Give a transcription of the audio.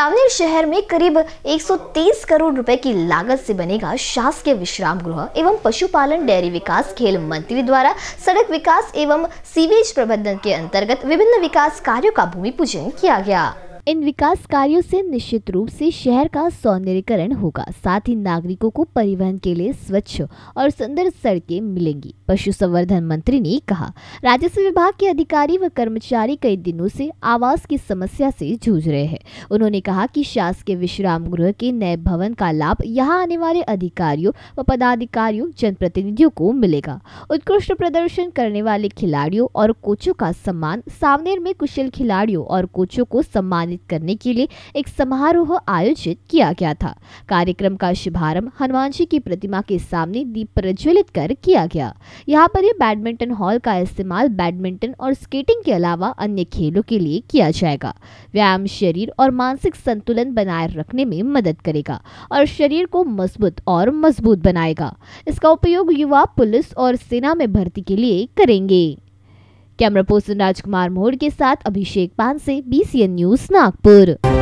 सावनेर शहर में करीब 130 करोड़ रुपए की लागत से बनेगा शासकीय विश्राम गृह एवं पशुपालन डेयरी विकास खेल मंत्री द्वारा सड़क विकास एवं सीवेज प्रबंधन के अंतर्गत विभिन्न विकास कार्यों का भूमि पूजन किया गया इन विकास कार्यों से निश्चित रूप से शहर का सौंदर्यकरण होगा साथ ही नागरिकों को परिवहन के लिए स्वच्छ और सुंदर सड़कें मिलेंगी पशु संवर्धन मंत्री ने कहा राजस्व विभाग के अधिकारी व कर्मचारी कई दिनों से आवास की समस्या से जूझ रहे हैं उन्होंने कहा कि शासकीय विश्राम गृह के नए भवन का लाभ यहाँ आने वाले अधिकारियों व पदाधिकारियों जनप्रतिनिधियों को मिलेगा उत्कृष्ट प्रदर्शन करने वाले खिलाड़ियों और कोचों का सम्मान सावनेर में कुशल खिलाड़ियों और कोचों को सम्मान सम्मानित करने के लिए एक समारोह आयोजित किया गया था कार्यक्रम का शुभारंभ हनुमान जी की प्रतिमा के सामने दीप प्रज्वलित कर किया गया यहाँ पर यह बैडमिंटन हॉल का इस्तेमाल बैडमिंटन और स्केटिंग के अलावा अन्य खेलों के लिए किया जाएगा व्यायाम शरीर और मानसिक संतुलन बनाए रखने में मदद करेगा और शरीर को मजबूत और मजबूत बनाएगा इसका उपयोग युवा पुलिस और सेना में भर्ती के लिए करेंगे कैमरा पर्सन राजकुमार मोड़ के साथ अभिषेक पान से बीसीएन न्यूज नागपुर